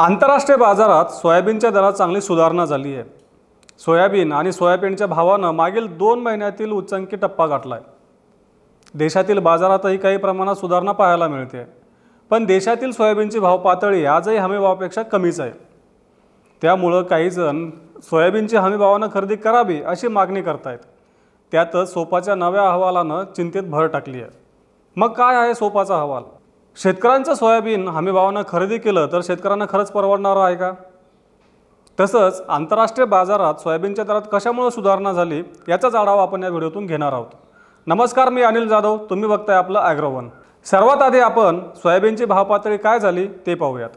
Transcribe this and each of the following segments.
आंतरराष्ट्रीय बाजारात सोयाबीनच्या दरात चांगली सुधारणा झाली आहे सोयाबीन आणि सोयाबीनच्या भावानं मागील दोन महिन्यातील उच्चांकी टप्पा गाठला आहे देशातील बाजारातही काही प्रमाणात सुधारणा पाहायला मिळते पण देशातील सोयाबीनची भाव पातळी आजही हमीभावापेक्षा कमीच आहे त्यामुळं काहीजण सोयाबीनची हमीभावानं खरेदी करावी अशी मागणी करतायत त्यातच सोपाच्या नव्या अहवालानं चिंतेत भर टाकली आहे मग काय आहे सोपाचा अहवाल शेतकऱ्यांचं सोयाबीन भावानं खरेदी केलं तर शेतकऱ्यांना खरंच परवडणारं आहे का तसंच आंतरराष्ट्रीय बाजारात सोयाबीनच्या दरात कशामुळे सुधारणा झाली याचाच आढावा आपण या व्हिडिओतून घेणार आहोत नमस्कार मी अनिल जाधव तुम्ही बघताय आपलं ॲग्रोवन सर्वात आधी आपण सोयाबीनची भावपातळी काय झाली ते पाहूयात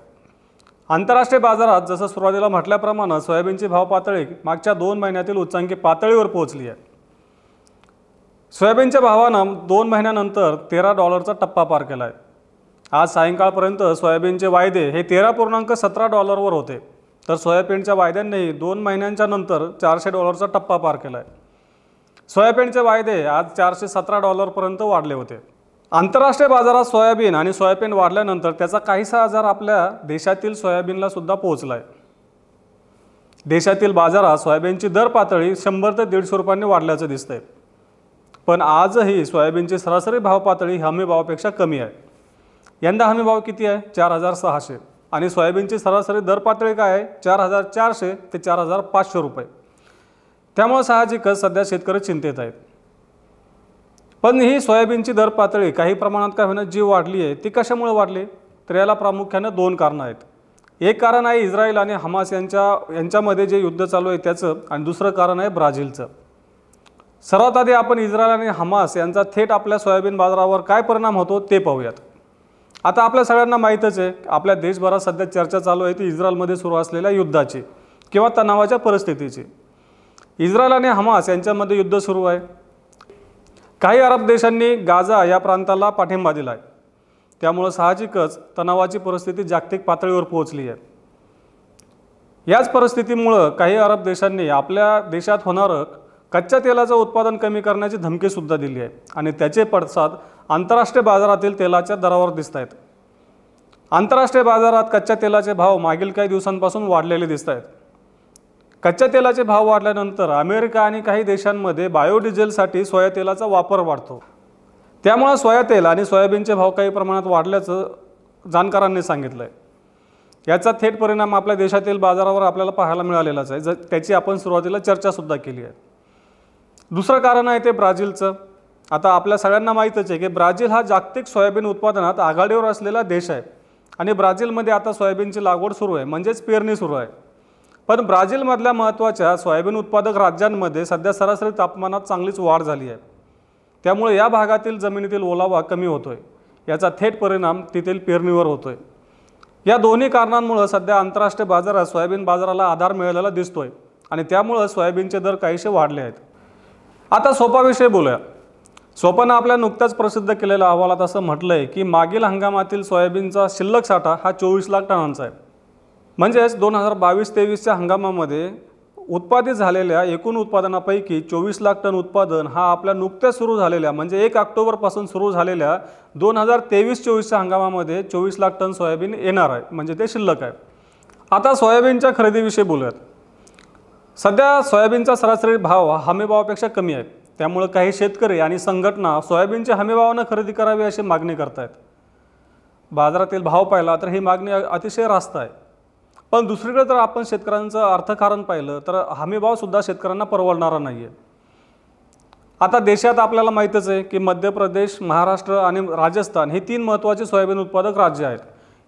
आंतरराष्ट्रीय बाजारात जसं सुरुवातीला म्हटल्याप्रमाणे सोयाबीनची भावपातळी मागच्या दोन महिन्यातील उच्चांकी पातळीवर पोहोचली आहे सोयाबीनच्या भावानं दोन महिन्यानंतर तेरा डॉलरचा टप्पा पार केला आहे आज सायंकाळपर्यंत सोयाबीनचे वायदे हे तेरा पूर्णांक सतरा डॉलरवर होते तर सोयाबीनच्या वायद्यांनीही दोन महिन्यांच्या नंतर चारशे डॉलरचा टप्पा पार केला आहे सोयाबीनचे वायदे आज चारशे सतरा डॉलरपर्यंत वाढले होते आंतरराष्ट्रीय बाजारात सोयाबीन आणि सोयाबीन वाढल्यानंतर त्याचा काहीसा आजार आपल्या देशातील सोयाबीनला सुद्धा पोहोचला आहे देशातील बाजारात सोयाबीनची दर पातळी शंभर ते दीडशे रुपयांनी वाढल्याचं दिसतंय पण आजही सोयाबीनची सरासरी भाव पातळी हमी भावापेक्षा कमी आहे यंदा हमी भाव किती आहे चार हजार सहाशे आणि सोयाबीनची सरासरी दर पातळी काय आहे चार हजार चारशे ते चार हजार पाचशे रुपये त्यामुळे साहजिकच सध्या शेतकरी चिंतेत आहेत पण ही सोयाबीनची दर पातळी काही प्रमाणात काय होईना जी वाढली आहे ती कशामुळे वाढली तर याला प्रामुख्याने दोन कारणं आहेत एक कारण आहे इस्रायल आणि हमास यांच्या यांच्यामध्ये जे युद्ध चालू आहे त्याचं आणि दुसरं कारण आहे ब्राझीलचं सर्वात आधी आपण इस्रायल आणि हमास यांचा थेट आपल्या सोयाबीन बाजारावर काय परिणाम होतो ते पाहूयात आता आपल्या सगळ्यांना माहीतच आहे आपल्या देशभरात सध्या चर्चा चालू आहे ती इस्रायलमध्ये सुरू असलेल्या युद्धाची किंवा तणावाच्या परिस्थितीची इस्रायल आणि हमास यांच्यामध्ये युद्ध सुरू आहे काही अरब देशांनी गाझा या प्रांताला पाठिंबा दिला आहे त्यामुळं साहजिकच तणावाची परिस्थिती जागतिक पातळीवर पोहोचली आहे याच परिस्थितीमुळं काही अरब देशांनी आपल्या देशात होणारं कच्च्या तेलाचं उत्पादन कमी करण्याची धमकीसुद्धा दिली आहे आणि त्याचे पडसाद आंतरराष्ट्रीय बाजारातील तेलाच्या दरावर दिसत आहेत आंतरराष्ट्रीय बाजारात कच्च्या तेलाचे भाव मागील काही दिवसांपासून वाढलेले दिसत आहेत कच्च्या तेलाचे भाव वाढल्यानंतर अमेरिका आणि काही देशांमध्ये बायोडिझेलसाठी सोया तेलाचा वापर वाढतो त्यामुळे सोया तेल आणि सोयाबीनचे भाव काही प्रमाणात वाढल्याचं जाणकारांनी सांगितलं आहे याचा थेट परिणाम आपल्या देशातील बाजारावर आपल्याला पाहायला मिळालेलाच आहे ज त्याची आपण सुरुवातीला चर्चासुद्धा केली आहे दुसरं कारण आहे ते ब्राझीलचं आता आपल्या सगळ्यांना माहीतच आहे की ब्राझील हा जागतिक सोयाबीन उत्पादनात आघाडीवर असलेला देश आहे आणि ब्राझीलमध्ये आता सोयाबीनची लागवड सुरू आहे म्हणजेच पेरणी सुरू आहे पण ब्राझीलमधल्या महत्त्वाच्या सोयाबीन उत्पादक राज्यांमध्ये सध्या सरासरी तापमानात चांगलीच वाढ झाली आहे त्यामुळे या भागातील जमिनीतील ओलावा कमी होतो याचा थेट परिणाम तेथील पेरणीवर होतो या दोन्ही कारणांमुळं सध्या आंतरराष्ट्रीय बाजारात सोयाबीन बाजाराला आधार मिळालेला दिसतोय आणि त्यामुळं सोयाबीनचे दर काहीसे वाढले आहेत आता सोपाविषयी बोलूया स्वप्न आपल्या नुकत्याच प्रसिद्ध केलेल्या अहवालात असं म्हटलं आहे की मागील हंगामातील सोयाबीनचा शिल्लक साठा हा चोवीस लाख टनांचा आहे म्हणजेच दोन हजार बावीस तेवीसच्या हंगामामध्ये उत्पादित झालेल्या एकूण उत्पादनापैकी चोवीस लाख टन उत्पादन हा आपल्या नुकत्याच सुरू झालेल्या म्हणजे एक ऑक्टोबरपासून सुरू झालेल्या दोन हजार तेवीस चोवीसच्या हंगामामध्ये चोवीस लाख टन सोयाबीन येणार आहे म्हणजे ते शिल्लक आहे आता सोयाबीनच्या खरेदीविषयी बोलूयात सध्या सोयाबीनचा सरासरी भाव हा हमीभावापेक्षा कमी आहे त्यामुळं काही शेतकरी आणि संघटना सोयाबीनच्या हमीभावानं खरेदी करावी अशी मागणी आहेत बाजारातील भाव पाहिला तर ही मागणी अतिशय रास्त आहे पण दुसरीकडे जर आपण शेतकऱ्यांचं अर्थकारण पाहिलं तर हमीभावसुद्धा शेतकऱ्यांना परवडणारा नाही आहे आता देशात आपल्याला माहीतच आहे की मध्य प्रदेश महाराष्ट्र आणि राजस्थान हे तीन महत्त्वाचे सोयाबीन उत्पादक राज्य आहेत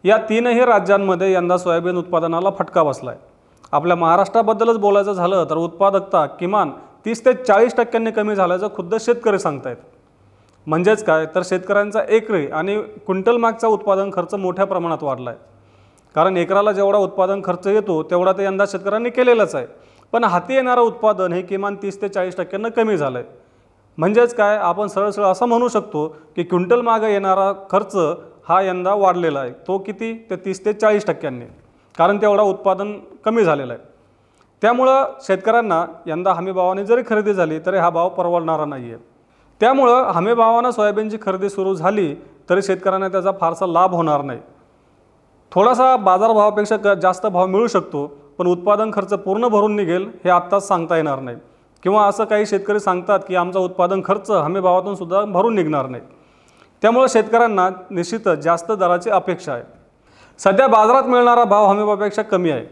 या तीनही राज्यांमध्ये यंदा सोयाबीन उत्पादनाला फटका बसला आहे आपल्या महाराष्ट्राबद्दलच बोलायचं झालं तर उत्पादकता किमान तीस ते चाळीस टक्क्यांनी कमी झाल्याचं खुद्द शेतकरी सांगतायत म्हणजेच काय तर शेतकऱ्यांचा एकरी आणि क्विंटल मागचा उत्पादन खर्च मोठ्या प्रमाणात वाढला आहे कारण एकराला जेवढा उत्पादन खर्च येतो तेवढा ते यंदा शेतकऱ्यांनी केलेलाच आहे पण हाती येणारं उत्पादन हे किमान तीस ते चाळीस टक्क्यांनं कमी झालं आहे म्हणजेच काय आपण सरळ सरळ असं म्हणू शकतो की क्विंटल मागं येणारा खर्च हा यंदा वाढलेला आहे तो किती ते तीस ते चाळीस टक्क्यांनी कारण तेवढा उत्पादन कमी झालेलं आहे त्यामुळं शेतकऱ्यांना यंदा हमीभावाने जरी खरेदी झाली तरी हा भाव परवडणारा नाही आहे त्यामुळं हमीभावानं सोयाबीनची खरेदी सुरू झाली तरी शेतकऱ्यांना त्याचा फारसा लाभ होणार नाही थोडासा बाजारभावापेक्षा क जास्त भाव मिळू शकतो पण उत्पादन खर्च पूर्ण भरून निघेल हे आत्ताच सांगता येणार नाही किंवा असं काही शेतकरी सांगतात की आमचा उत्पादन खर्च हमी सुद्धा भरून निघणार नाही त्यामुळं शेतकऱ्यांना निश्चितच जास्त दराची अपेक्षा आहे सध्या बाजारात मिळणारा भाव हमीभावापेक्षा कमी आहे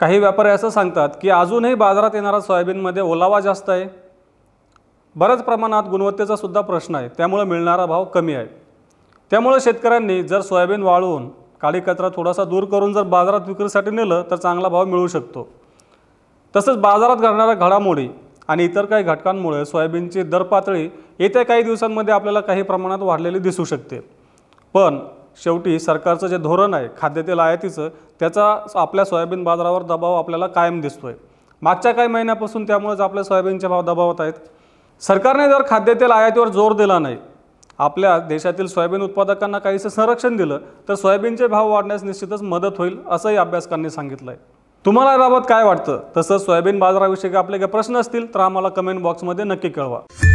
काही व्यापारी असं सांगतात की अजूनही बाजारात येणारा सोयाबीनमध्ये ओलावा जास्त आहे बऱ्याच प्रमाणात गुणवत्तेचा सुद्धा प्रश्न आहे त्यामुळे मिळणारा भाव कमी आहे त्यामुळे शेतकऱ्यांनी जर सोयाबीन वाळवून काळी कचरा थोडासा दूर करून जर बाजारात विक्रीसाठी नेलं तर चांगला भाव मिळू शकतो तसंच बाजारात घडणाऱ्या घडामोडी आणि इतर काही घटकांमुळे सोयाबीनची दर पातळी येत्या काही दिवसांमध्ये आपल्याला काही प्रमाणात वाढलेली दिसू शकते पण शेवटी सरकारचं जे धोरण आहे खाद्यतेल आयातीचं त्याचा आपल्या सोयाबीन बाजारावर दबाव आपल्याला कायम दिसतो आहे मागच्या काही महिन्यापासून त्यामुळेच आपल्या सोयाबीनचे भाव दबावत आहेत सरकारने जर खाद्यतेल आयातीवर जोर दिला नाही आपल्या देशातील सोयाबीन उत्पादकांना काहीसे संरक्षण दिलं तर सोयाबीनचे भाव वाढण्यास निश्चितच मदत होईल असंही अभ्यासकांनी सांगितलं आहे तुम्हाला याबाबत काय वाटतं तसंच सोयाबीन बाजाराविषयी आपले काही प्रश्न असतील तर आम्हाला कमेंट बॉक्समध्ये नक्की कळवा